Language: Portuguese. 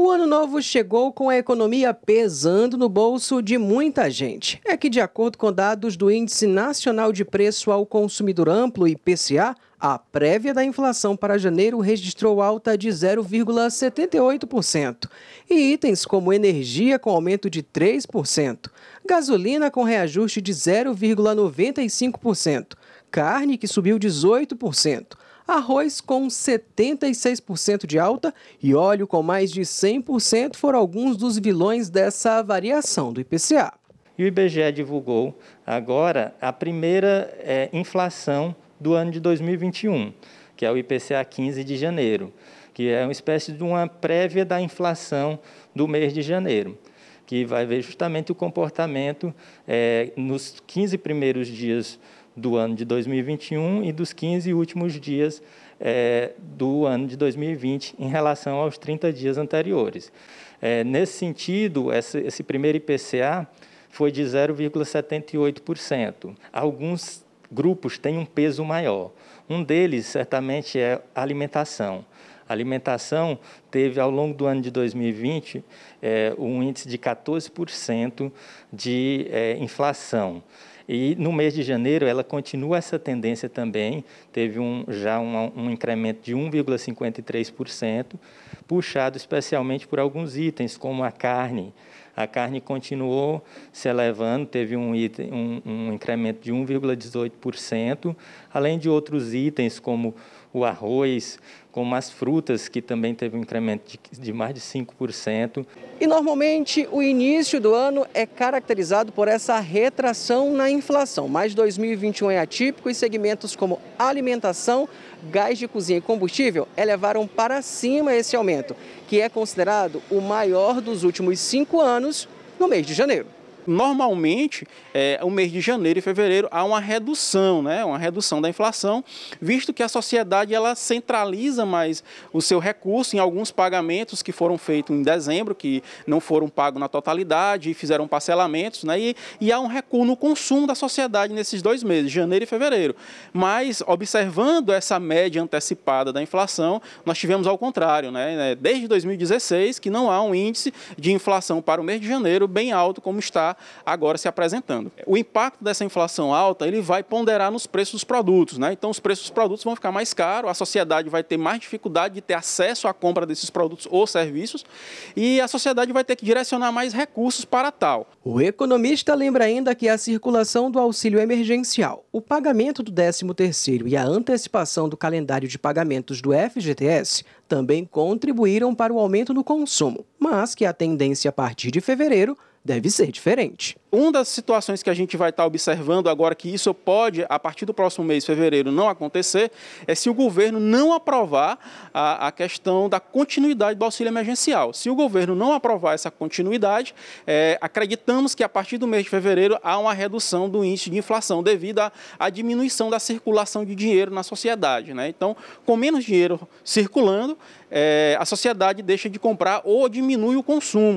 O ano novo chegou com a economia pesando no bolso de muita gente. É que, de acordo com dados do Índice Nacional de Preço ao Consumidor Amplo, IPCA, a prévia da inflação para janeiro registrou alta de 0,78%. E itens como energia com aumento de 3%, gasolina com reajuste de 0,95%, carne que subiu 18% arroz com 76% de alta e óleo com mais de 100% foram alguns dos vilões dessa variação do IPCA. E o IBGE divulgou agora a primeira é, inflação do ano de 2021, que é o IPCA 15 de janeiro, que é uma espécie de uma prévia da inflação do mês de janeiro que vai ver justamente o comportamento é, nos 15 primeiros dias do ano de 2021 e dos 15 últimos dias é, do ano de 2020 em relação aos 30 dias anteriores. É, nesse sentido, esse, esse primeiro IPCA foi de 0,78%. Alguns grupos têm um peso maior. Um deles, certamente, é alimentação. A alimentação teve, ao longo do ano de 2020, é, um índice de 14% de é, inflação. E no mês de janeiro ela continua essa tendência também, teve um, já um, um incremento de 1,53%, puxado especialmente por alguns itens, como a carne. A carne continuou se elevando, teve um, item, um, um incremento de 1,18%, além de outros itens como o arroz, como as frutas, que também teve um incremento de, de mais de 5%. E normalmente o início do ano é caracterizado por essa retração na inflação, mas 2021 é atípico e segmentos como alimentação, gás de cozinha e combustível elevaram para cima esse aumento, que é considerado o maior dos últimos cinco anos no mês de janeiro normalmente, é, o mês de janeiro e fevereiro há uma redução, né, uma redução da inflação, visto que a sociedade ela centraliza mais o seu recurso em alguns pagamentos que foram feitos em dezembro, que não foram pagos na totalidade e fizeram parcelamentos, né, e, e há um recuo no consumo da sociedade nesses dois meses, janeiro e fevereiro. Mas, observando essa média antecipada da inflação, nós tivemos ao contrário, né, é, desde 2016 que não há um índice de inflação para o mês de janeiro bem alto como está agora se apresentando. O impacto dessa inflação alta ele vai ponderar nos preços dos produtos, né? então os preços dos produtos vão ficar mais caros, a sociedade vai ter mais dificuldade de ter acesso à compra desses produtos ou serviços e a sociedade vai ter que direcionar mais recursos para tal. O economista lembra ainda que a circulação do auxílio emergencial, o pagamento do 13º e a antecipação do calendário de pagamentos do FGTS também contribuíram para o aumento no consumo, mas que a tendência a partir de fevereiro deve ser diferente. Uma das situações que a gente vai estar observando agora, que isso pode, a partir do próximo mês, fevereiro, não acontecer, é se o governo não aprovar a, a questão da continuidade do auxílio emergencial. Se o governo não aprovar essa continuidade, é, acreditamos que a partir do mês de fevereiro há uma redução do índice de inflação devido à, à diminuição da circulação de dinheiro na sociedade. Né? Então, com menos dinheiro circulando, é, a sociedade deixa de comprar ou diminui o consumo.